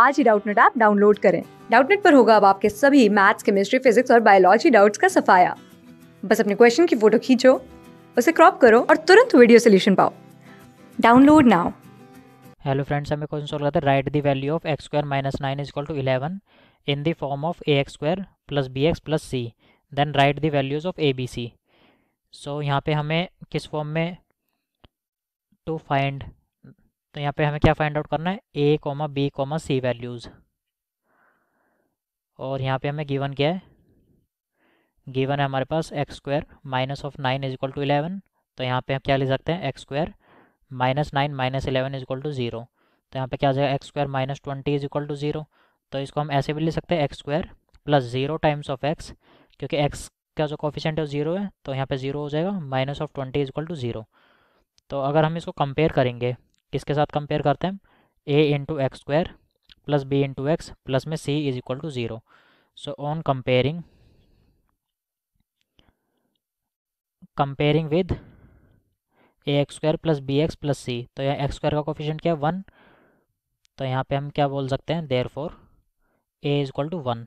आज ही Doubtnut app download करें डाउटनेट पर होगा अब आपके सभी मैथ्स केमिस्ट्री फिजिक्स और बायोलॉजी डाउट्स का सफाया बस अपने क्वेश्चन की फोटो खींचो उसे क्रॉप करो और तुरंत वीडियो सोल्यूशन पाओ डाउनलोड नाउ हेलो फ्रेंड्स हमें क्वेश्चन सोल्व करते write the value of x square minus nine is equal to eleven in the form of a x square plus b x plus c then write the values of a b c so यहाँ पे हमें किस form में to find तो यहाँ पे हमें क्या फाइंड आउट करना है a comma b comma c values और यहाँ पे हमें गिवन क्या है गिवन है हमारे पास x square minus of nine is equal to eleven तो यहाँ पे हम क्या ले सकते हैं x square minus nine minus eleven is equal to zero तो यहाँ पे क्या आ जाएगा x square minus twenty is equal to zero तो इसको हम ऐसे भी ले सकते हैं x square plus zero times of x क्योंकि एक्स का जो कॉफिशेंट है वो ज़ीरो है तो यहाँ पे ज़ीरो हो जाएगा minus of twenty is equal to zero तो अगर हम इसको कंपेयर करेंगे किसके साथ कंपेयर करते हैं a into x square plus b into x plus में c is equal to zero so on comparing comparing with a x square plus b x plus c तो यहाँ एक्स स्क्वायर का coefficient क्या है one तो यहाँ पे हम क्या बोल सकते हैं therefore a is equal to one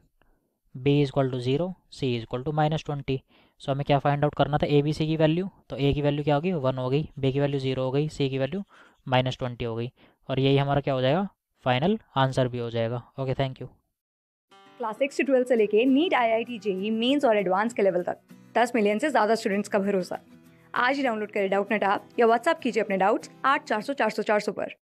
b is equal to zero c is equal to minus twenty so हमें क्या फाइंड आउट करना था ए बी सी की वैल्यू तो ए की वैल्यू क्या होगी वन हो गई बी की वैल्यू ज़ीरो हो गई सी की वैल्यू माइनस ट्वेंटी हो गई और यही हमारा क्या हो जाएगा फाइनल आंसर भी हो जाएगा okay thank you class six से ट्वेल्थ से लेके NEET I I T JEE Mains और एडवांस के लेवल तक दस मिलियन से ज़्यादा स्टूडेंट्स का भरोसा आज ही डाउनलोड करें डाउट नेट आप या व्हाट्सअप कीजिए अपने डाउट्स आठ चार सौ चार सौ चार सौ पर